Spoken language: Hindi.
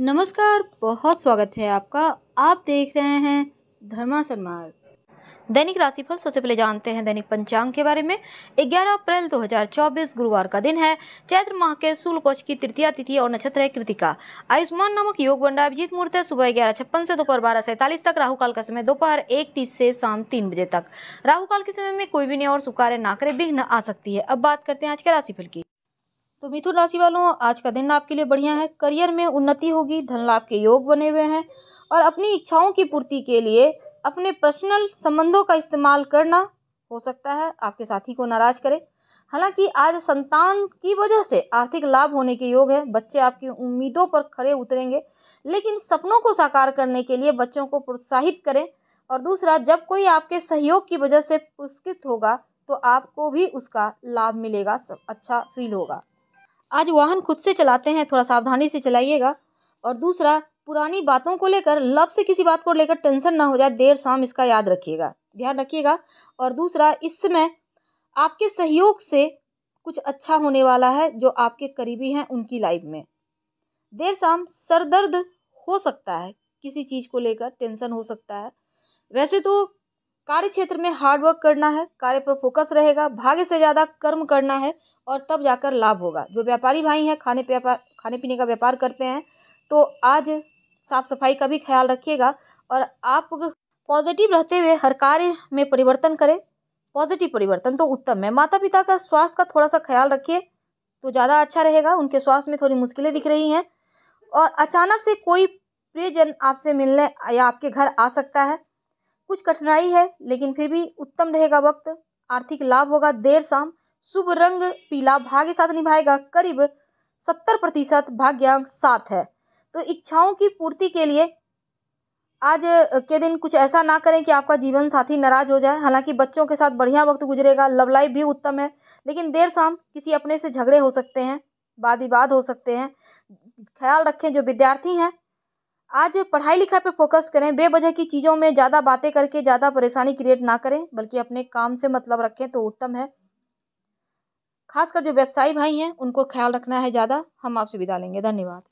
नमस्कार बहुत स्वागत है आपका आप देख रहे हैं धर्मासन मार्ग दैनिक राशिफल सबसे पहले जानते हैं दैनिक पंचांग के बारे में 11 अप्रैल 2024 गुरुवार का दिन है चैत्र माह के शुल्क पक्ष की तृतीय तिथि और नक्षत्र है कृतिका आयुष्मान नामक योग बन रहा अभिजीत मुहूर्त है सुबह ग्यारह छप्पन से दोपहर बारह सैंतालीस तक राहु काल का समय दोपहर एक तीस से शाम तीन बजे तक राहु काल के समय में कोई भी नहीं और सुकारे ना करे विघ्न आ सकती है अब बात करते हैं आज के राशिफल की तो मिथुन राशि वालों आज का दिन आपके लिए बढ़िया है करियर में उन्नति होगी धन लाभ के योग बने हुए हैं और अपनी इच्छाओं की पूर्ति के लिए अपने पर्सनल संबंधों का इस्तेमाल करना हो सकता है आपके साथी को नाराज करे हालांकि आज संतान की वजह से आर्थिक लाभ होने के योग है बच्चे आपकी उम्मीदों पर खड़े उतरेंगे लेकिन सपनों को साकार करने के लिए बच्चों को प्रोत्साहित करें और दूसरा जब कोई आपके सहयोग की वजह से पुरस्कृत होगा तो आपको भी उसका लाभ मिलेगा सब अच्छा फील होगा आज वाहन खुद से चलाते हैं थोड़ा सावधानी से चलाइएगा और दूसरा पुरानी बातों को लेकर लव से किसी बात को लेकर टेंशन ना हो जाए देर शाम इसका याद रखिएगा ध्यान रखिएगा और दूसरा इस समय आपके सहयोग से कुछ अच्छा होने वाला है जो आपके करीबी हैं उनकी लाइफ में देर शाम सर दर्द हो सकता है किसी चीज़ को लेकर टेंशन हो सकता है वैसे तो कार्य क्षेत्र में हार्ड वर्क करना है कार्य पर फोकस रहेगा भाग्य से ज़्यादा कर्म करना है और तब जाकर लाभ होगा जो व्यापारी भाई हैं खाने व्यापार खाने पीने का व्यापार करते हैं तो आज साफ सफाई का भी ख्याल रखिएगा और आप पॉजिटिव रहते हुए हर कार्य में परिवर्तन करें पॉजिटिव परिवर्तन तो उत्तम है माता पिता का स्वास्थ्य का थोड़ा सा ख्याल रखिए तो ज़्यादा अच्छा रहेगा उनके स्वास्थ्य में थोड़ी मुश्किलें दिख रही हैं और अचानक से कोई प्रियजन आपसे मिलने या आपके घर आ सकता है कुछ कठिनाई है लेकिन फिर भी उत्तम रहेगा वक्त आर्थिक लाभ होगा देर शाम शुभ रंग पीला भाग्य साथ निभाएगा करीब सत्तर प्रतिशत भाग्यांक सात है तो इच्छाओं की पूर्ति के लिए आज के दिन कुछ ऐसा ना करें कि आपका जीवन साथी नाराज हो जाए हालांकि बच्चों के साथ बढ़िया वक्त गुजरेगा लव लाइफ भी उत्तम है लेकिन देर शाम किसी अपने से झगड़े हो सकते हैं वाद विवाद हो सकते हैं ख्याल रखें जो विद्यार्थी हैं आज पढ़ाई लिखाई पे फोकस करें बेवजह की चीज़ों में ज़्यादा बातें करके ज़्यादा परेशानी क्रिएट ना करें बल्कि अपने काम से मतलब रखें तो उत्तम है खासकर जो व्यवसायी भाई हैं उनको ख्याल रखना है ज़्यादा हम आपसे विदा लेंगे धन्यवाद